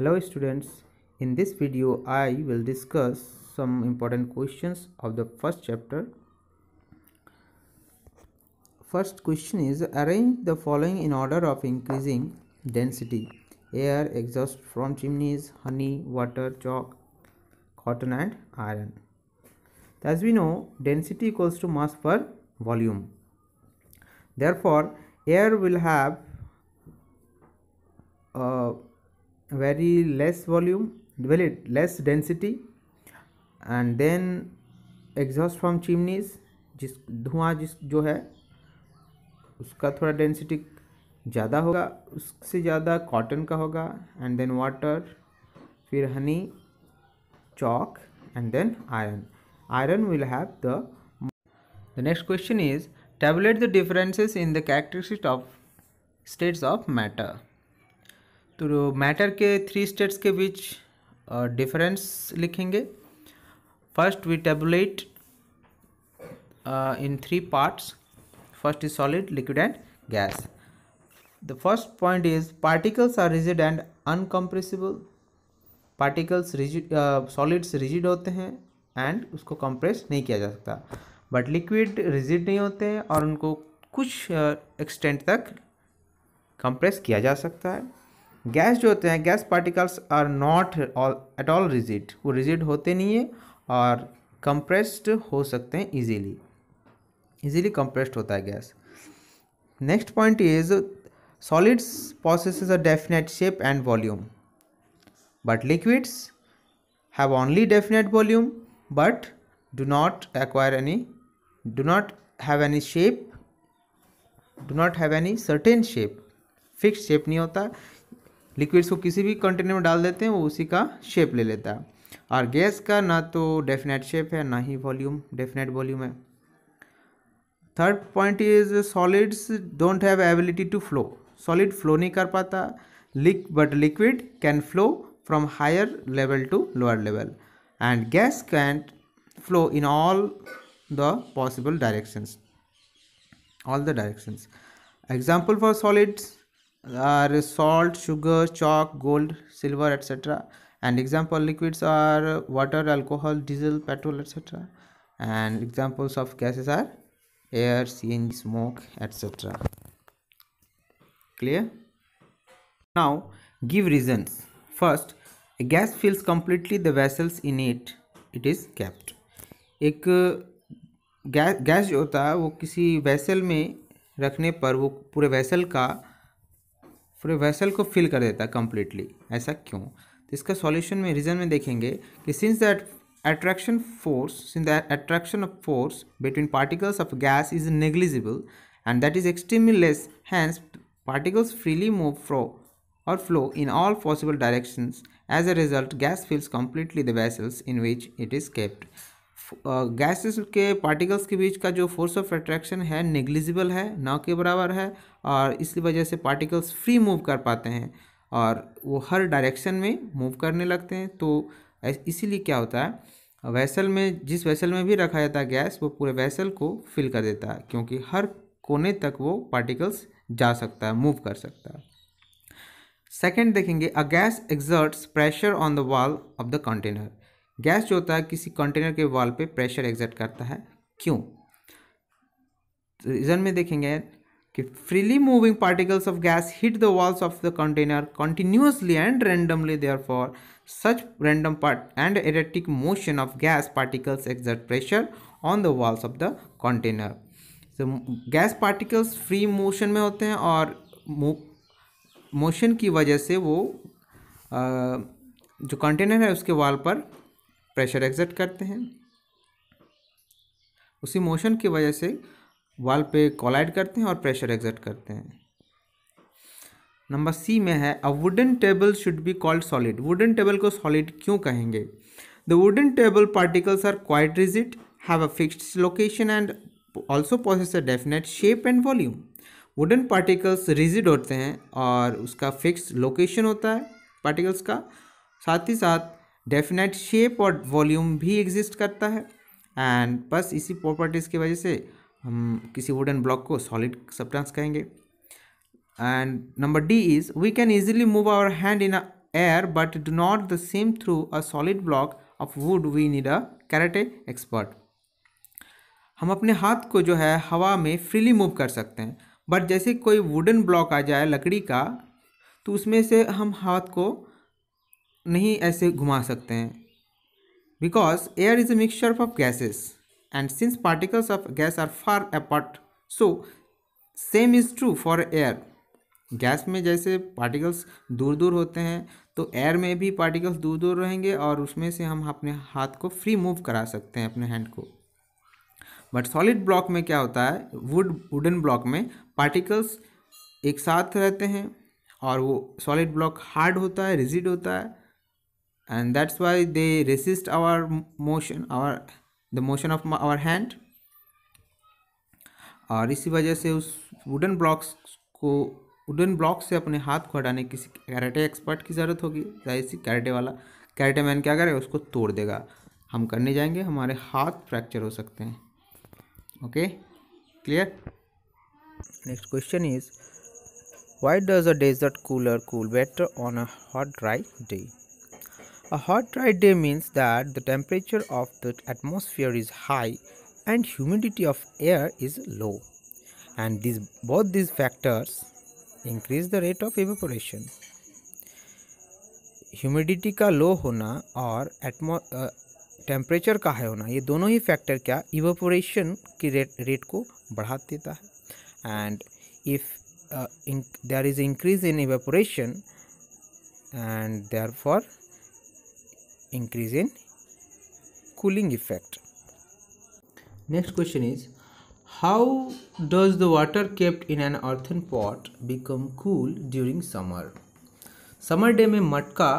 Hello students, in this video I will discuss some important questions of the first chapter. First question is arrange the following in order of increasing density. Air, exhaust from chimneys, honey, water, chalk, cotton and iron. As we know, density equals to mass per volume. Therefore, air will have uh, very less volume very less density and then exhaust from chimneys जिस धुआं जिस जो है उसका थोड़ा density ज़्यादा होगा उससे ज़्यादा कॉटन का होगा एंड देन वाटर फिर honey chalk and then iron. Iron will have the The next question is tabulate the differences in the characteristics of states of matter. तो मैटर के थ्री स्टेट्स के बीच डिफरेंस लिखेंगे first we tabulate in three parts first is solid liquid and gas the first point is particles are rigid and incompressible particles rigid solids rigid होते हैं and उसको compress नहीं किया जा सकता बट लिक्विड रिजिड नहीं होते हैं और उनको कुछ एक्सटेंट uh, तक कंप्रेस किया जा सकता है गैस जो होते हैं gas particles are not at all rigid वो रिजिड होते नहीं है और कंप्रेस्ड हो सकते हैं इजीली इजीली कंप्रेस्ड होता है gas next point is solids possess a definite shape and volume but liquids have only definite volume but do not acquire any do not have any shape do not have any certain shape fix shape नहीं होता liquids को किसी भी container में डाल देते हैं वो उसी का शेप ले लेता है और गैस का ना तो डेफिनेट शेप है ना ही वॉल्यूम डेफिनेट वॉल्यूम है third point is solids don't have ability to flow solid flow नहीं कर पाता लिक but liquid can flow from higher level to lower level and gas can flow in all the possible directions all the directions example for solids are salt sugar chalk gold silver etc and example liquids are water alcohol diesel petrol etc and examples of gases are air cng smoke etc clear now give reasons first a gas fills completely the vessels in it it is kept ek gas gas jo hota hai wo kisi vessel mein rakhne par wo pure vessel ka पूरे vessel को fill कर देता है completely ऐसा क्यों तो इसका solution में रीजन में देखेंगे कि since that attraction force since the attraction of force between particles of gas is negligible and that is extremely less hence particles freely move fro और flow in all possible direction as a result gas fills completely the vessels in which it is kept gases के particles के बीच का जो force of attraction है negligible है ना के बराबर है और इसी वजह से पार्टिकल्स फ्री मूव कर पाते हैं और वो हर डायरेक्शन में मूव करने लगते हैं तो इसीलिए क्या होता है वैसल में जिस वैसल में भी रखा जाता है गैस वो पूरे वैसल को फिल कर देता है क्योंकि हर कोने तक वो पार्टिकल्स जा सकता है मूव कर सकता है सेकेंड देखेंगे a gas exerts pressure on the wall of the container gas जो होता है किसी कंटेनर के वाल पे प्रेशर एग्जर्ट करता है क्यों रीजन तो में देखेंगे कि freely moving particles of gas hit the walls of the container continuously and randomly therefore such random part and erratic motion of gas particles exert pressure on the walls of the container तो gas particles free motion में होते हैं और motion की वजह से वो आ, जो कंटेनर है उसके वाल पर प्रेशर एग्जट करते हैं उसी मोशन की वजह से वाल पे कॉलाइड करते हैं और प्रेशर एग्जट करते हैं नंबर सी में है a wooden table should be called solid wooden table को सॉलिड क्यों कहेंगे the wooden table particles are quite rigid have a fixed location and also possess a definite shape and volume wooden particles rigid होते हैं और उसका fix location होता है particles का साथ ही साथ डेफिनेट शेप और वॉल्यूम भी एग्जिस्ट करता है एंड बस इसी प्रॉपर्टीज़ की वजह से हम किसी वुडन ब्लॉक को सॉलिड सब्सटेंस कहेंगे and number D is we can easily move our hand in air but do not the same through a solid block of wood we need a karate expert हम अपने हाथ को जो है हवा में फ्रीली मूव कर सकते हैं बट जैसे कोई वुडन ब्लॉक आ जाए लकड़ी का तो उसमें से हम हाथ को नहीं ऐसे घुमा सकते हैं because air is a mixture of gases and since particles of gas are far apart so same is true for air gas में जैसे पार्टिकल्स दूर दूर होते हैं तो एयर में भी पार्टिकल्स दूर दूर रहेंगे और उसमें से हम अपने हाथ को फ्री मूव करा सकते हैं अपने हैंड को बट सॉलिड ब्लॉक में क्या होता है वुड वुडन ब्लॉक में पार्टिकल्स एक साथ रहते हैं और वो सॉलिड ब्लॉक हार्ड होता है रिजिड होता है and that's why they resist our motion our the motion of our hand और इसी वजह से उस वुडन ब्लॉक्स को वुडन ब्लॉक से अपने हाथ को हटाने किसी कैरेटे एक्सपर्ट की ज़रूरत होगी जाहिर सी कैरेटे वाला कैरेटे मैन क्या करेगा उसको तोड़ देगा हम करने जाएंगे हमारे हाथ फ्रैक्चर हो सकते हैं okay clear next question is why does a desert cooler cool better on a hot dry day A hot dry day means that the temperature of the atmosphere is high and humidity of air is low. And these, both these factors increase the rate of evaporation. Humidity ka low hona or atmo, uh, temperature ka high hona, ye dono hi factor kya evaporation ki rate, rate ko badhat deta hai. And if uh, there is increase in evaporation and therefore increase in cooling effect. Next question is how does the water kept in an earthen pot become cool during summer? day day में मटका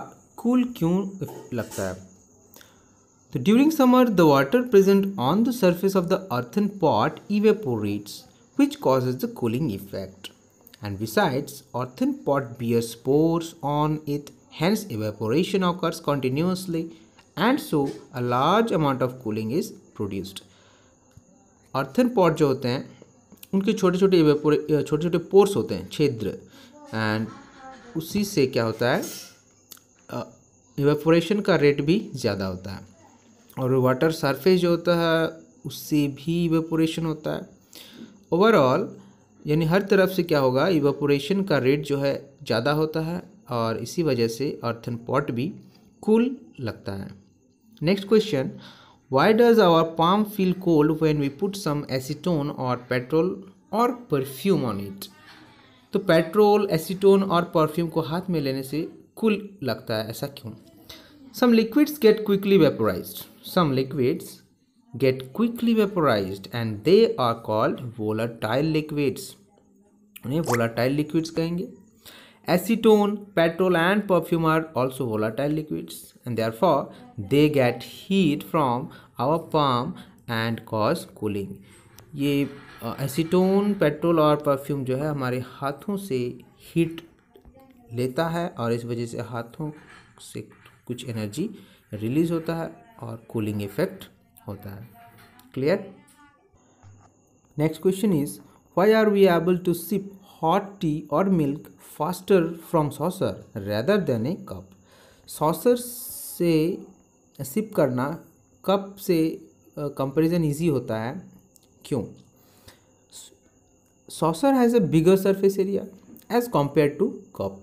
cool क्यों लगता है So during summer, the water present on the surface of the earthen pot evaporates, which causes the cooling effect. And besides, earthen pot bears spores on it hence evaporation occurs continuously and so a large amount of cooling is produced earthen pot जो होते हैं उनके छोटे छोटे छोटे छोटे pores होते हैं छिद्र एंड उसी से क्या होता है इवेपोरेशन का रेट भी ज़्यादा होता है और वाटर सरफेस जो होता है उससे भी इवेपोरेशन होता है ओवरऑल यानी हर तरफ से क्या होगा इवेपोरेशन का रेट जो है ज़्यादा होता है और इसी वजह से अर्थन पॉट भी कूल लगता है next question why does our palm feel cold when we put some acetone और पेट्रोल और परफ्यूम ऑन इट तो पेट्रोल एसीटोन और परफ्यूम को हाथ में लेने से कूल लगता है ऐसा क्यों some liquids get quickly vaporise some liquids get quickly vaporise and they are called volatile liquids उन्हें वोलाटाइल लिक्विड्स कहेंगे Acetone, petrol and perfume are also volatile liquids and therefore they get heat from our palm and cause cooling. ये acetone petrol और perfume जो है हमारे हाथों से heat लेता है और इस वजह से हाथों से कुछ एनर्जी रिलीज होता है और कूलिंग इफेक्ट होता है clear next question is why are we able to sip hot tea और milk faster from saucer rather than a cup saucer से sip करना cup से comparison easy होता है क्यों saucer has a bigger surface area as compared to cup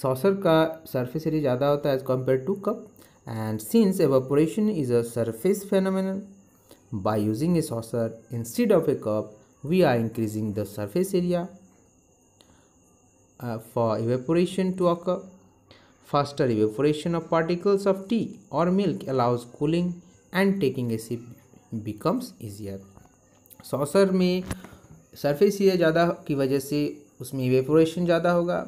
saucer का surface area ज़्यादा होता है as compared to cup and since evaporation is a surface phenomenon by using a saucer instead of a cup we are increasing the surface area uh, for evaporation to occur. Faster evaporation of particles of tea or milk allows cooling and taking a sip becomes easier. Saucer में surface area ज़्यादा की वजह से उसमें evaporation ज़्यादा होगा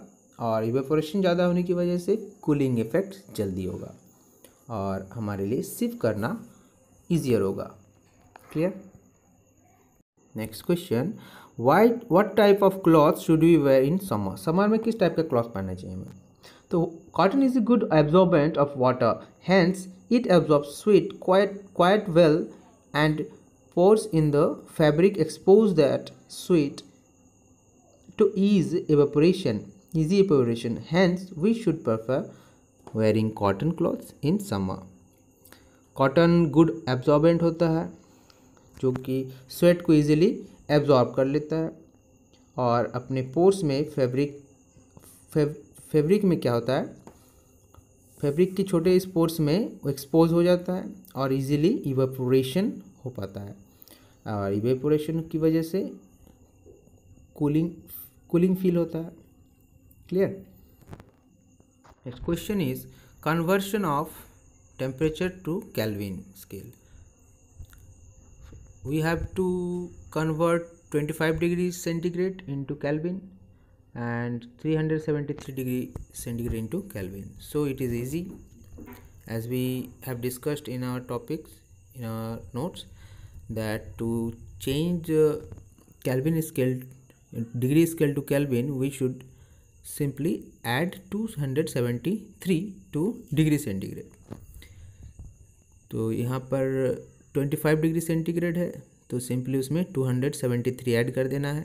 और evaporation ज़्यादा होने की वजह से कूलिंग इफेक्ट जल्दी होगा और हमारे लिए सिर्फ करना ईजियर होगा clear next question white what type of cloth should we wear in summer summer में किस टाइप का क्लॉथ पहनना चाहिए हमें तो cotton is a good absorbent of water hence it absorb sweat quite quite well and pores in the fabric expose that sweat to ease evaporation easy evaporation hence we should prefer wearing cotton clothes in summer cotton good absorbent होता है जो कि sweat को easily absorb कर लेता है और अपने पोर्स में फैब्रिक फैब्रिक में क्या होता है फैब्रिक के छोटे इस पोर्स में एक्सपोज हो जाता है और इजीली इवेपोरेशन हो पाता है और इवेपोरेशन की वजह से कूलिंग कूलिंग फील होता है clear next question is conversion of temperature to Kelvin scale we have to convert 25 degrees centigrade into Kelvin and 373 degree centigrade into Kelvin so it is easy as we have discussed in our topics in our notes that to change uh, Kelvin scale degree scale to Kelvin we should simply add 273 to degree centigrade So here twenty five degree centigrade है तो simply उसमें two hundred seventy three add कर देना है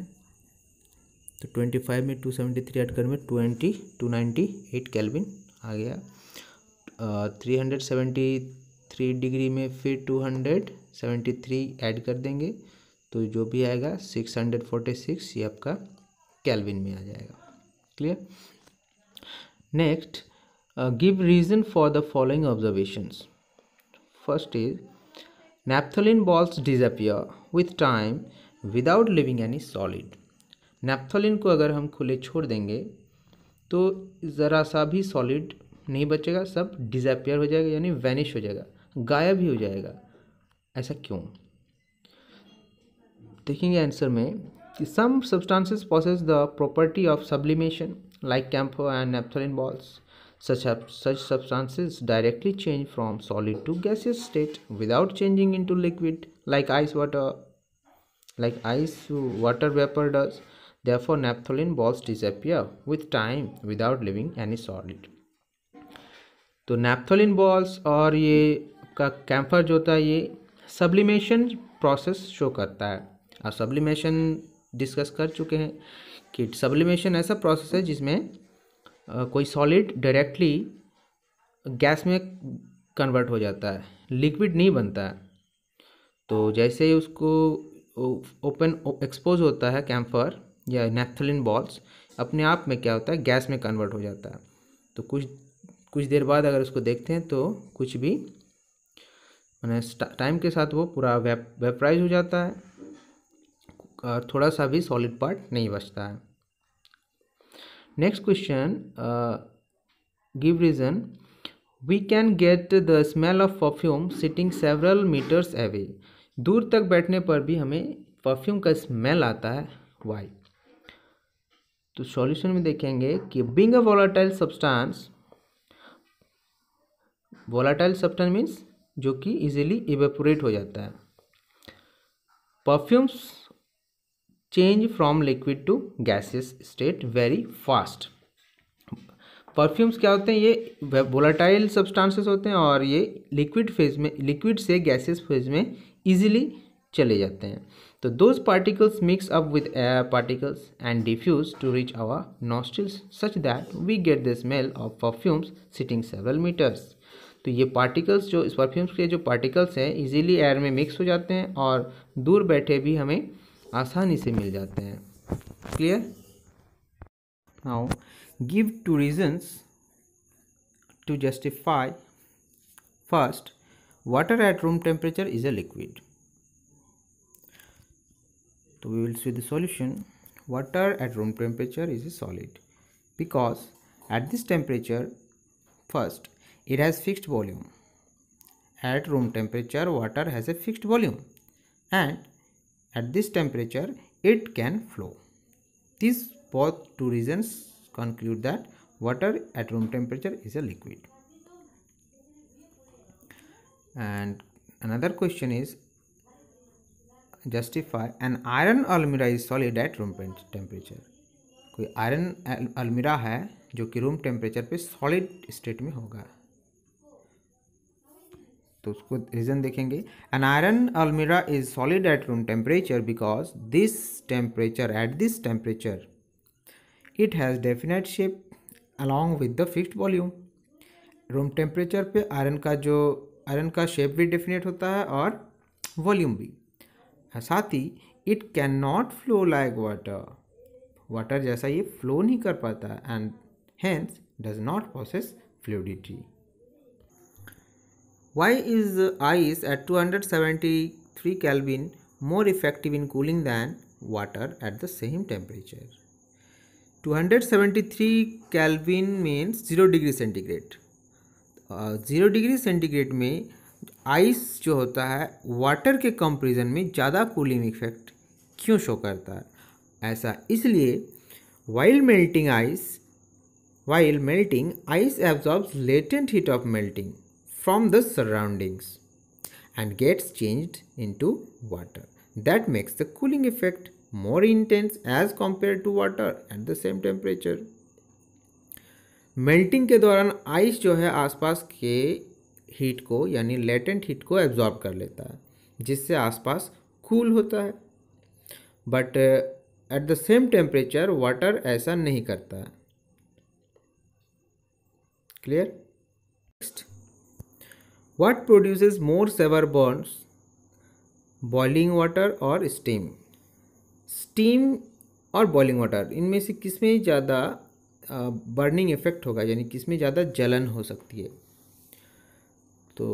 तो twenty five में two seventy three add कर में twenty two ninety eight Kelvin आ गया three hundred seventy three degree में फिर two hundred seventy three add कर देंगे तो जो भी आएगा सिक्स हंड्रेड फोर्टी सिक्स ये आपका कैलविन में आ जाएगा clear next give reason for the following observations first is Naphthalene balls disappear with time without leaving any solid. Naphthalene को अगर हम खुले छोड़ देंगे तो ज़रा सा भी सॉलिड नहीं बचेगा सब डिजैपियर हो जाएगा यानी वैनिश हो जाएगा गायब ही हो जाएगा ऐसा क्यों देखेंगे आंसर में कि some substances possess the property of sublimation like camphor and naphthalene balls Such, such substances directly change from solid to gaseous state without changing into liquid like ice water like ice water vapor does. Therefore, naphthalene balls disappear with time without leaving any solid. तो नेपथोलिन balls और ये का camphor जो होता है ये sublimation process show करता है और सब्लिमेशन डिस्कस कर चुके हैं कि सब्लिमेशन ऐसा प्रोसेस है जिसमें कोई सॉलिड डायरेक्टली गैस में कन्वर्ट हो जाता है लिक्विड नहीं बनता है तो जैसे ही उसको ओपन एक्सपोज होता है कैम्फर या नेफ्थलिन बॉल्स अपने आप में क्या होता है गैस में कन्वर्ट हो जाता है तो कुछ कुछ देर बाद अगर उसको देखते हैं तो कुछ भी मैंने टाइम के साथ वो पूरा वेप वेपराइज हो जाता है और थोड़ा सा भी सॉलिड पार्ट नहीं बचता है next question give reason we can get the smell of perfume sitting several metres away दूर तक बैठने पर भी हमें परफ्यूम का स्मेल आता है वाई तो सॉल्यूशन में देखेंगे कि being a volatile substance volatile substance means जो कि इजीली इवेपोरेट हो जाता है perfumes change from liquid to gaseous state very fast perfumes क्या होते हैं ये वोलाटाइल सब्सटेंसेस होते हैं और ये लिक्विड फेज में लिक्विड से गैसेस फेज में इजीली चले जाते हैं तो those particles mix up with air particles and diffuse to reach our nostrils such that we get the smell of perfumes sitting several metres तो ये पार्टिकल्स जो इस परफ्यूम्स के जो पार्टिकल्स हैं इजीली एयर में मिक्स हो जाते हैं और दूर बैठे भी हमें आसानी से मिल जाते हैं clear now give two reasons to justify first water at room temperature is a liquid तो we will see the solution water at room temperature is a solid because at this temperature first it has fixed volume at room temperature water has a fixed volume and At this temperature, it can flow. this both two reasons conclude that water at room temperature is a liquid. And another question is justify an iron almirah is solid at room temperature. koi iron अलमिरा hai jo ki room temperature pe solid state mein hoga तो उसको reason देखेंगे an iron almirah is solid at room temperature because this temperature at this temperature it has definite shape along with the fixed volume room temperature पे iron का जो iron का shape भी definite होता है और वॉल्यूम भी हाँ, साथ ही it can not flow like water water जैसा ये फ्लो नहीं कर पाता and hence does not possess fluidity Why is ice at 273 Kelvin more effective in cooling than water at the same temperature? 273 Kelvin means 0 degree centigrade zero degree centigrade में ice जो होता है water के comparison में ज़्यादा cooling effect क्यों show करता है ऐसा इसलिए while melting ice while melting ice absorb latent heat of melting from the surroundings and gets changed into water. That makes the cooling effect more intense as compared to water at the same temperature. Melting के दौरान ice जो है आसपास के heat को यानी latent heat को absorb कर लेता है जिससे आसपास कूल होता है but at the same temperature water ऐसा नहीं करता है clear next What produces more sever bonds? Boiling water or steam? Steam और बॉइलिंग वाटर इनमें से किस में ज़्यादा बर्निंग इफेक्ट होगा यानी किस में ज़्यादा जलन हो सकती है तो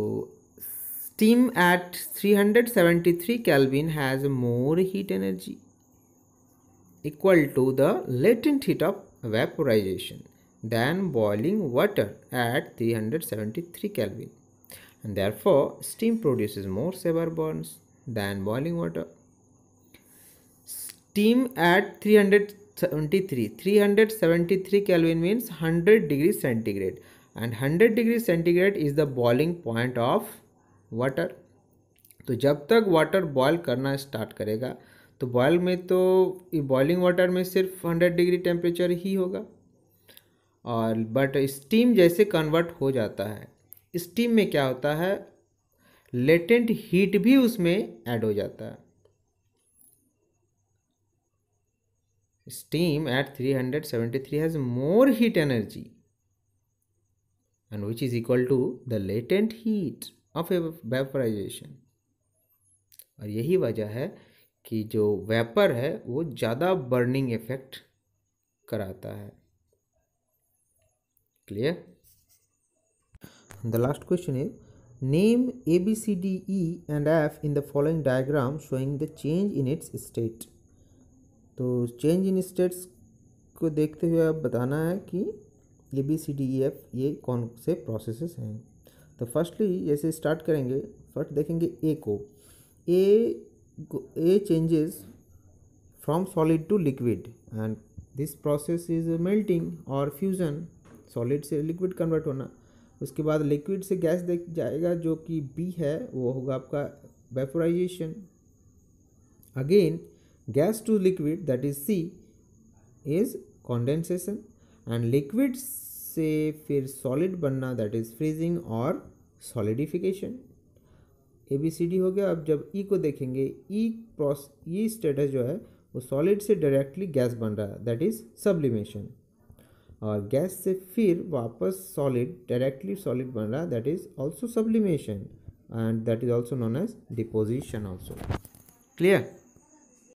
steam at 373 kelvin has more heat energy equal to the latent heat of vaporization than boiling water at 373 kelvin and therefore steam produces more severe burns than boiling water steam at 373 373 kelvin means 100 degree centigrade and 100 degree centigrade is the boiling point of water तो जब तक water boil करना start करेगा तो boil में तो boiling water में सिर्फ 100 डिग्री टेम्परेचर ही होगा और बट स्टीम जैसे कन्वर्ट हो जाता है स्टीम में क्या होता है लेटेंट हीट भी उसमें ऐड हो जाता है steam at 373 hundred has more heat energy and which is equal to the latent heat of a vaporisation और यही वजह है कि जो वेपर है वो ज़्यादा बर्निंग इफेक्ट कराता है clear The last question is Name A, B, C, D, E and F in the following diagram showing the change in its state. तो change in states को देखते हुए आप बताना है कि A B C D E F ये कौन से प्रोसेसेस हैं तो फर्स्टली जैसे स्टार्ट करेंगे फर्स्ट देखेंगे ए को A A changes from solid to liquid and this process is melting or fusion solid से liquid convert होना उसके बाद लिक्विड से गैस देख जाएगा जो कि बी है वो होगा आपका vaporisation again gas to liquid that is C is condensation and liquid से फिर सॉलिड बनना दैट इज फ्रीजिंग और solidification A B C D हो गया अब जब ई e को देखेंगे ई प्रोस ई स्टेटस जो है वो सॉलिड से डायरेक्टली गैस बन रहा है दैट इज सब्लिमेशन और गैस से फिर वापस सॉलिड डायरेक्टली सॉलिड बन रहा है that is also sublimation and that is also known as deposition also clear